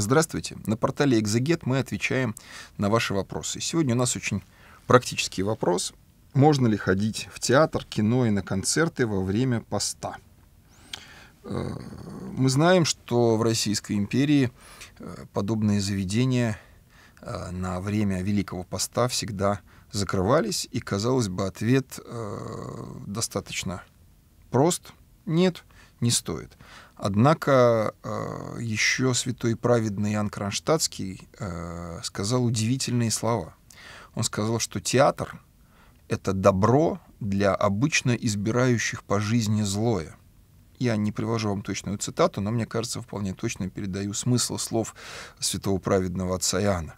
Здравствуйте. На портале Экзегет мы отвечаем на ваши вопросы. Сегодня у нас очень практический вопрос. Можно ли ходить в театр, кино и на концерты во время поста? Э, мы знаем, что в Российской империи э, подобные заведения э, на время Великого Поста всегда закрывались, и, казалось бы, ответ достаточно прост. Нет, не стоит. Однако э, еще святой праведный Иоанн Кронштадтский э, сказал удивительные слова. Он сказал, что театр — это добро для обычно избирающих по жизни злое. Я не привожу вам точную цитату, но мне кажется, вполне точно передаю смысл слов святого праведного отца Иоанна.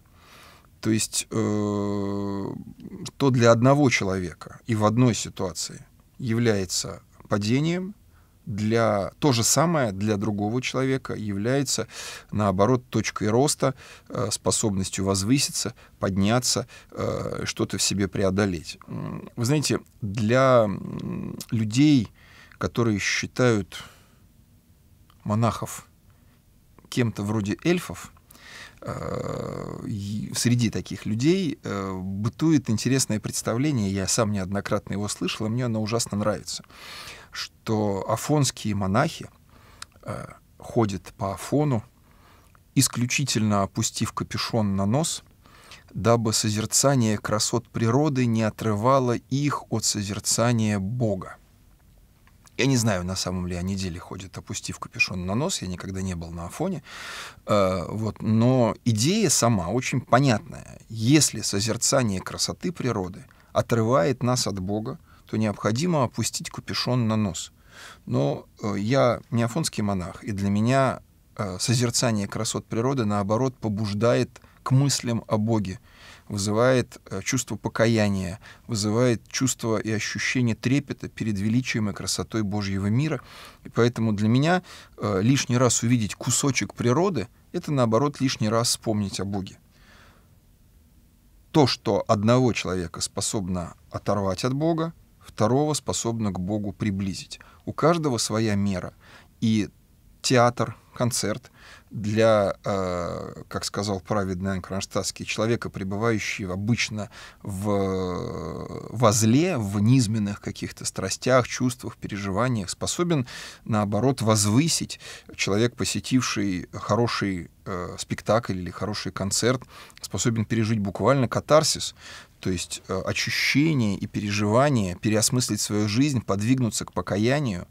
То есть э, то для одного человека и в одной ситуации является падением — для то же самое для другого человека является, наоборот, точкой роста, э, способностью возвыситься, подняться, э, что-то в себе преодолеть. Вы знаете, для людей, которые считают монахов кем-то вроде эльфов, Э, среди таких людей э, бытует интересное представление, я сам неоднократно его слышал, и мне оно ужасно нравится, что афонские монахи э, ходят по Афону, исключительно опустив капюшон на нос, дабы созерцание красот природы не отрывало их от созерцания Бога. Я не знаю, на самом ли они деле ходят, опустив капюшон на нос. Я никогда не был на Афоне. Э, вот. Но идея сама очень понятная. Если созерцание красоты природы отрывает нас от Бога, то необходимо опустить капюшон на нос. Но э, я не афонский монах, и для меня э, созерцание красот природы, наоборот, побуждает к мыслям о Боге вызывает э, чувство покаяния, вызывает чувство и ощущение трепета перед величием и красотой Божьего мира. И поэтому для меня э, лишний раз увидеть кусочек природы — это, наоборот, лишний раз вспомнить о Боге. То, что одного человека способно оторвать от Бога, второго способно к Богу приблизить. У каждого своя мера. И театр, концерт для, э, как сказал праведный Кронштадтский, человека, пребывающего обычно в возле, в низменных каких-то страстях, чувствах, переживаниях, способен, наоборот, возвысить человек, посетивший хороший э, спектакль или хороший концерт, способен пережить буквально катарсис, то есть э, ощущение и переживание, переосмыслить свою жизнь, подвигнуться к покаянию,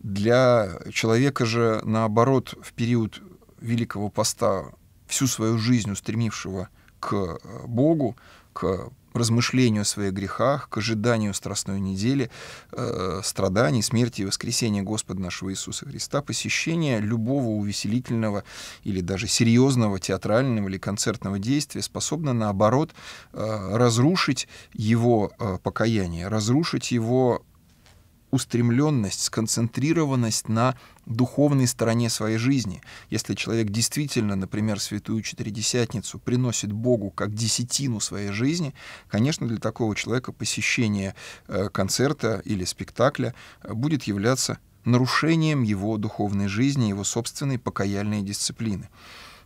для человека же, наоборот, в период Великого Поста, всю свою жизнь устремившего к э, Богу, к размышлению о своих грехах, к ожиданию страстной недели, э, страданий, смерти и воскресения Господа нашего Иисуса Христа, посещение любого увеселительного или даже серьезного театрального или концертного действия способно, наоборот, э, разрушить его э, покаяние, разрушить его устремленность, сконцентрированность на духовной стороне своей жизни. Если человек действительно, например, Святую Четыредесятницу приносит Богу как десятину своей жизни, конечно, для такого человека посещение э, концерта или спектакля э, будет являться нарушением его духовной жизни, его собственной покаяльной дисциплины.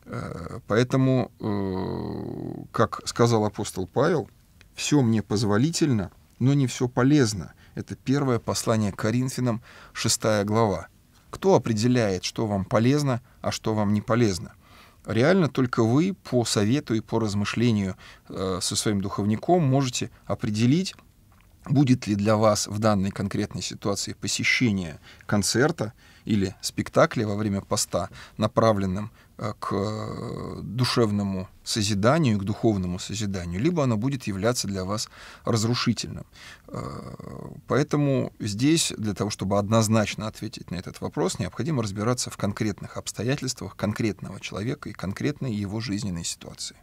Э, поэтому, как сказал апостол Павел, все мне позволительно, но не все полезно – это первое послание к Коринфянам, 6 глава. Кто определяет, что вам полезно, а что вам не полезно? Реально только вы по совету и по размышлению э, со своим духовником можете определить, будет ли для вас в данной конкретной ситуации посещение концерта или спектакля во время поста направленным э, к э, душевному созиданию, к духовному созиданию, либо оно будет являться для вас разрушительным. Э, поэтому здесь, для того, чтобы однозначно ответить на этот вопрос, необходимо разбираться в конкретных обстоятельствах конкретного человека и конкретной его жизненной ситуации.